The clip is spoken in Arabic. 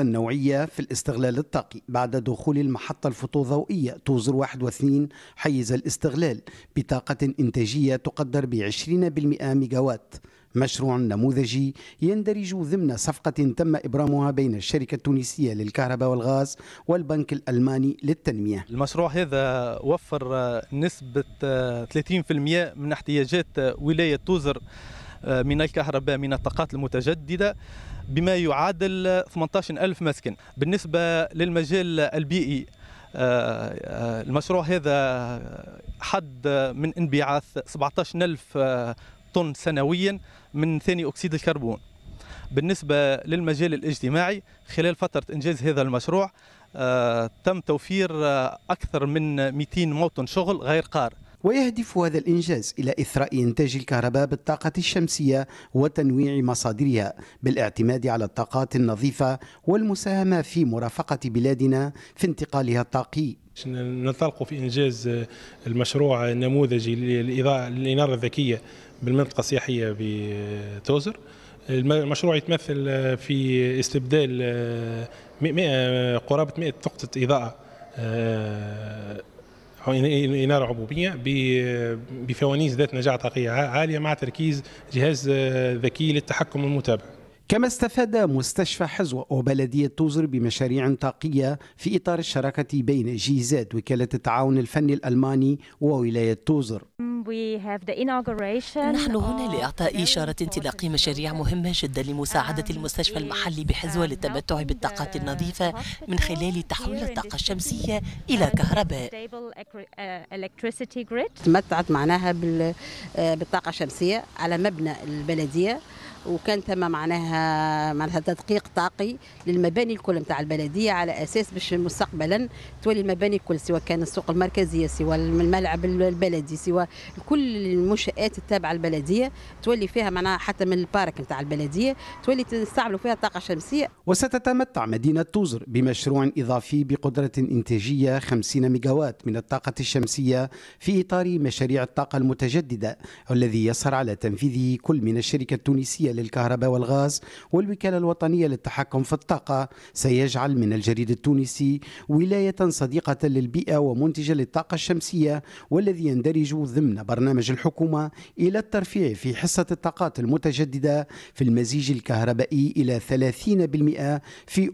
نوعية في الاستغلال الطاقي بعد دخول المحطة الفوتوضوئية توزر 21 حيز الاستغلال بطاقة إنتاجية تقدر ب 20% ميجاوات مشروع نموذجي يندرج ضمن صفقة تم إبرامها بين الشركة التونسية للكهرباء والغاز والبنك الألماني للتنمية المشروع هذا وفر نسبة 30% من احتياجات ولاية توزر آه، من الكهرباء من الطاقات المتجددة بما يعادل 18 ألف مسكن بالنسبة للمجال البيئي آه، آه، المشروع هذا حد من انبعاث 17 ألف طن سنويا من ثاني أكسيد الكربون بالنسبة للمجال الاجتماعي خلال فترة إنجاز هذا المشروع تم توفير أكثر من 200 موطن شغل غير قار ويهدف هذا الإنجاز إلى إثراء إنتاج الكهرباء بالطاقة الشمسية وتنويع مصادرها بالاعتماد على الطاقات النظيفة والمساهمة في مرافقة بلادنا في انتقالها الطاقي ننطلق في إنجاز المشروع النموذجي للإنارة الذكية بالمنطقة السياحية بتوزر المشروع يتمثل في استبدال قرابة 100 نقطة إضاءة آه، اناره عبوبية بفوانيس ذات نجاعه طاقيه عاليه مع تركيز جهاز آه، ذكي للتحكم المتابع كما استفاد مستشفى حزوة وبلدية توزر بمشاريع طاقية في إطار الشراكة بين جهزات وكالة التعاون الفني الألماني وولاية توزر نحن هنا لإعطاء إشارة انطلاق مشاريع مهمة جدا لمساعدة المستشفى المحلي بحزوة للتمتع uh, بالطاقات النظيفة من خلال تحويل الطاقة الشمسية إلى كهرباء uh, تمتعت معناها آه، بالطاقة الشمسية على مبنى البلدية وكان تم معناها معناها تدقيق طاقي للمباني الكل نتاع البلديه على اساس باش مستقبلا تولي المباني الكل سواء كان السوق المركزيه سواء الملعب البلدي سواء كل المنشات التابعه للبلديه تولي فيها معناها حتى من البارك نتاع البلديه تولي تستعملوا فيها الطاقه الشمسيه وستتمتع مدينه توزر بمشروع اضافي بقدره انتاجيه 50 ميجاوات من الطاقه الشمسيه في اطار مشاريع الطاقه المتجدده والذي يسهر على تنفيذه كل من الشركه التونسيه الوطنيه للكهرباء والغاز والوكالة الوطنية للتحكم في الطاقة سيجعل من الجريد التونسي ولاية صديقة للبيئة ومنتجة للطاقة الشمسية والذي يندرج ضمن برنامج الحكومة إلى الترفيع في حصة الطاقات المتجددة في المزيج الكهربائي إلى 30% في